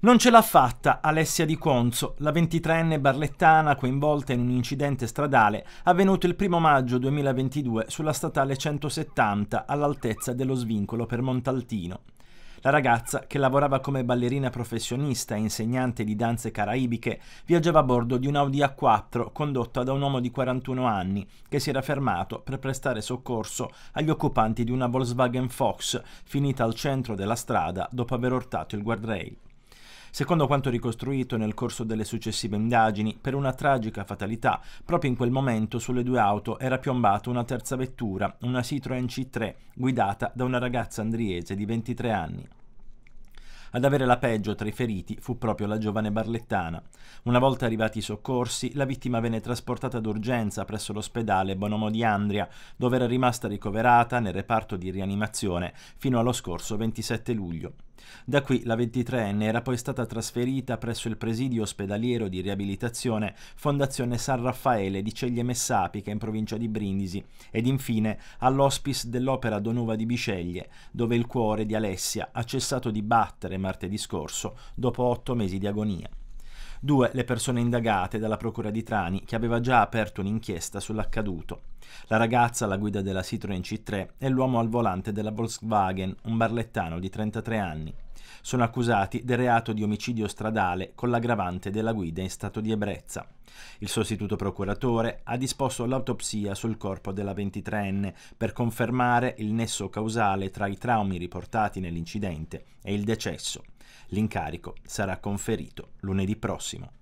Non ce l'ha fatta Alessia Di Conzo, la 23enne barlettana coinvolta in un incidente stradale avvenuto il 1 maggio 2022 sulla statale 170 all'altezza dello svincolo per Montaltino. La ragazza, che lavorava come ballerina professionista e insegnante di danze caraibiche, viaggiava a bordo di un Audi A4 condotta da un uomo di 41 anni che si era fermato per prestare soccorso agli occupanti di una Volkswagen Fox finita al centro della strada dopo aver ortato il guardrail. Secondo quanto ricostruito nel corso delle successive indagini, per una tragica fatalità, proprio in quel momento sulle due auto era piombata una terza vettura, una Citroën C3, guidata da una ragazza andriese di 23 anni. Ad avere la peggio tra i feriti fu proprio la giovane barlettana. Una volta arrivati i soccorsi, la vittima venne trasportata d'urgenza presso l'ospedale Bonomo di Andria, dove era rimasta ricoverata nel reparto di rianimazione fino allo scorso 27 luglio. Da qui la 23enne era poi stata trasferita presso il presidio ospedaliero di riabilitazione Fondazione San Raffaele di Ceglie Messapica in provincia di Brindisi ed infine all'hospice dell'Opera Donuva di Biceglie, dove il cuore di Alessia ha cessato di battere martedì scorso dopo otto mesi di agonia due le persone indagate dalla Procura di Trani che aveva già aperto un'inchiesta sull'accaduto. La ragazza alla guida della Citroen C3 e l'uomo al volante della Volkswagen, un barlettano di 33 anni. Sono accusati del reato di omicidio stradale con l'aggravante della guida in stato di ebbrezza. Il sostituto procuratore ha disposto l'autopsia sul corpo della 23enne per confermare il nesso causale tra i traumi riportati nell'incidente e il decesso. L'incarico sarà conferito lunedì prossimo.